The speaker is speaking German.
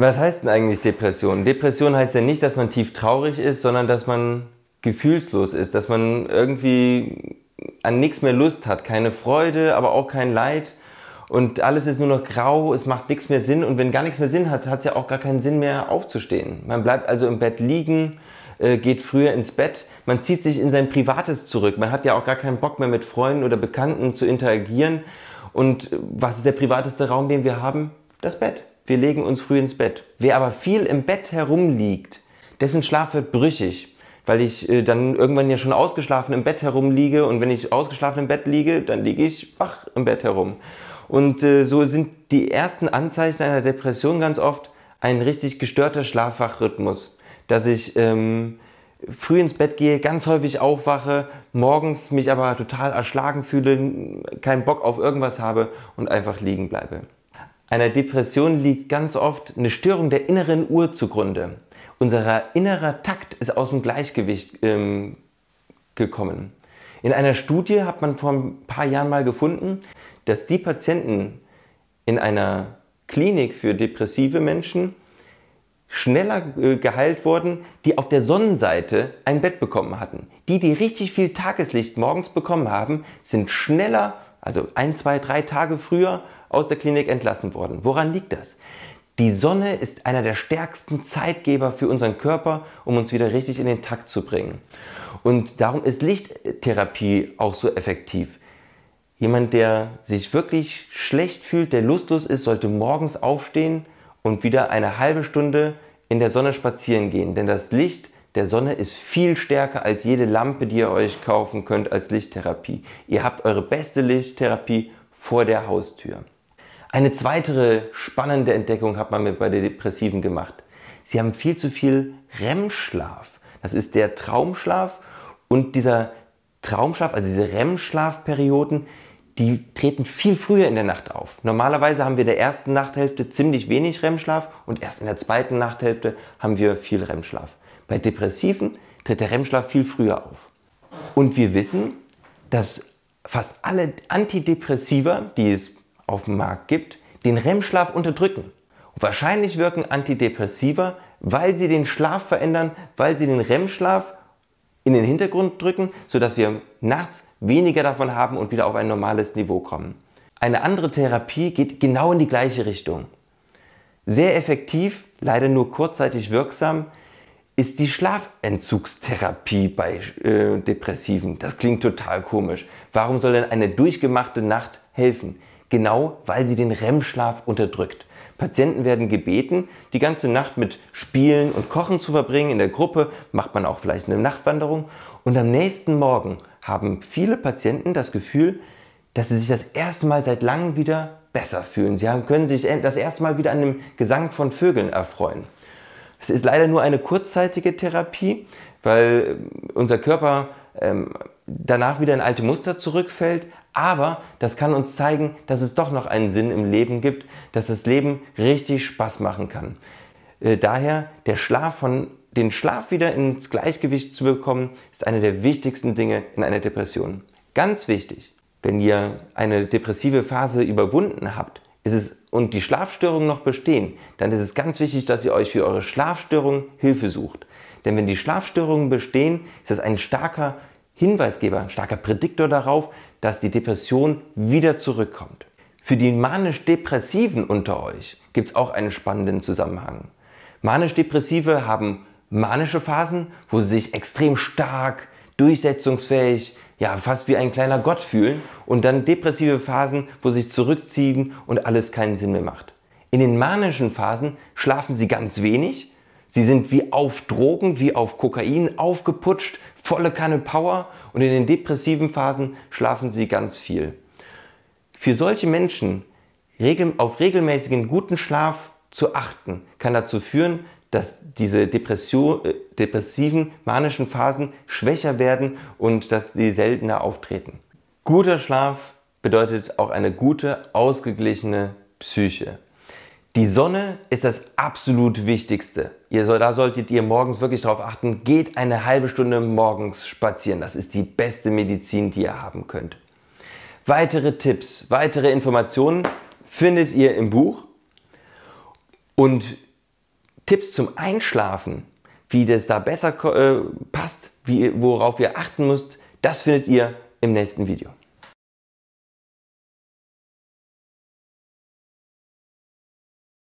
Was heißt denn eigentlich Depression? Depression heißt ja nicht, dass man tief traurig ist, sondern dass man gefühlslos ist, dass man irgendwie an nichts mehr Lust hat, keine Freude, aber auch kein Leid und alles ist nur noch grau, es macht nichts mehr Sinn und wenn gar nichts mehr Sinn hat, hat es ja auch gar keinen Sinn mehr aufzustehen. Man bleibt also im Bett liegen, äh, geht früher ins Bett, man zieht sich in sein Privates zurück, man hat ja auch gar keinen Bock mehr mit Freunden oder Bekannten zu interagieren und äh, was ist der privateste Raum, den wir haben? Das Bett wir legen uns früh ins Bett. Wer aber viel im Bett herumliegt, dessen Schlaf wird brüchig, weil ich äh, dann irgendwann ja schon ausgeschlafen im Bett herumliege und wenn ich ausgeschlafen im Bett liege, dann liege ich wach im Bett herum. Und äh, so sind die ersten Anzeichen einer Depression ganz oft ein richtig gestörter Schlafwachrhythmus, dass ich ähm, früh ins Bett gehe, ganz häufig aufwache, morgens mich aber total erschlagen fühle, keinen Bock auf irgendwas habe und einfach liegen bleibe. Einer Depression liegt ganz oft eine Störung der inneren Uhr zugrunde. Unser innerer Takt ist aus dem Gleichgewicht ähm, gekommen. In einer Studie hat man vor ein paar Jahren mal gefunden, dass die Patienten in einer Klinik für depressive Menschen schneller äh, geheilt wurden, die auf der Sonnenseite ein Bett bekommen hatten. Die, die richtig viel Tageslicht morgens bekommen haben, sind schneller, also ein, zwei, drei Tage früher aus der Klinik entlassen worden. Woran liegt das? Die Sonne ist einer der stärksten Zeitgeber für unseren Körper, um uns wieder richtig in den Takt zu bringen. Und darum ist Lichttherapie auch so effektiv. Jemand, der sich wirklich schlecht fühlt, der lustlos ist, sollte morgens aufstehen und wieder eine halbe Stunde in der Sonne spazieren gehen. Denn das Licht der Sonne ist viel stärker als jede Lampe, die ihr euch kaufen könnt als Lichttherapie. Ihr habt eure beste Lichttherapie vor der Haustür. Eine zweite spannende Entdeckung hat man mir bei den Depressiven gemacht. Sie haben viel zu viel REM-Schlaf. Das ist der Traumschlaf und dieser Traumschlaf, also diese REM-Schlafperioden, die treten viel früher in der Nacht auf. Normalerweise haben wir in der ersten Nachthälfte ziemlich wenig REM-Schlaf und erst in der zweiten Nachthälfte haben wir viel REM-Schlaf. Bei Depressiven tritt der REM-Schlaf viel früher auf. Und wir wissen, dass fast alle Antidepressiva, die es auf dem Markt gibt, den REM-Schlaf unterdrücken. Und wahrscheinlich wirken Antidepressiva, weil sie den Schlaf verändern, weil sie den REM-Schlaf in den Hintergrund drücken, sodass wir nachts weniger davon haben und wieder auf ein normales Niveau kommen. Eine andere Therapie geht genau in die gleiche Richtung. Sehr effektiv, leider nur kurzzeitig wirksam, ist die Schlafentzugstherapie bei äh, Depressiven. Das klingt total komisch. Warum soll denn eine durchgemachte Nacht helfen? genau weil sie den REM-Schlaf unterdrückt. Patienten werden gebeten, die ganze Nacht mit Spielen und Kochen zu verbringen in der Gruppe, macht man auch vielleicht eine Nachtwanderung. Und am nächsten Morgen haben viele Patienten das Gefühl, dass sie sich das erste Mal seit langem wieder besser fühlen. Sie können sich das erste Mal wieder an dem Gesang von Vögeln erfreuen. Es ist leider nur eine kurzzeitige Therapie, weil unser Körper ähm, danach wieder in alte Muster zurückfällt, aber das kann uns zeigen, dass es doch noch einen Sinn im Leben gibt, dass das Leben richtig Spaß machen kann. Äh, daher der Schlaf von den Schlaf wieder ins Gleichgewicht zu bekommen, ist eine der wichtigsten Dinge in einer Depression. Ganz wichtig, wenn ihr eine depressive Phase überwunden habt, ist es und die Schlafstörungen noch bestehen, dann ist es ganz wichtig, dass ihr euch für eure Schlafstörung Hilfe sucht. Denn wenn die Schlafstörungen bestehen, ist das ein starker Hinweisgeber, ein starker Prädiktor darauf, dass die Depression wieder zurückkommt. Für die manisch-depressiven unter euch gibt es auch einen spannenden Zusammenhang. Manisch-depressive haben manische Phasen, wo sie sich extrem stark, durchsetzungsfähig, ja, fast wie ein kleiner Gott fühlen und dann depressive Phasen, wo sie sich zurückziehen und alles keinen Sinn mehr macht. In den manischen Phasen schlafen sie ganz wenig, sie sind wie auf Drogen, wie auf Kokain aufgeputscht, volle Kanne Power und in den depressiven Phasen schlafen sie ganz viel. Für solche Menschen auf regelmäßigen guten Schlaf zu achten, kann dazu führen, dass diese Depression, äh, depressiven, manischen Phasen schwächer werden und dass sie seltener auftreten. Guter Schlaf bedeutet auch eine gute, ausgeglichene Psyche. Die Sonne ist das absolut Wichtigste. Ihr soll, da solltet ihr morgens wirklich darauf achten, geht eine halbe Stunde morgens spazieren. Das ist die beste Medizin, die ihr haben könnt. Weitere Tipps, weitere Informationen findet ihr im Buch. Und Tipps zum Einschlafen, wie das da besser äh, passt, wie, worauf ihr achten müsst, das findet ihr im nächsten Video.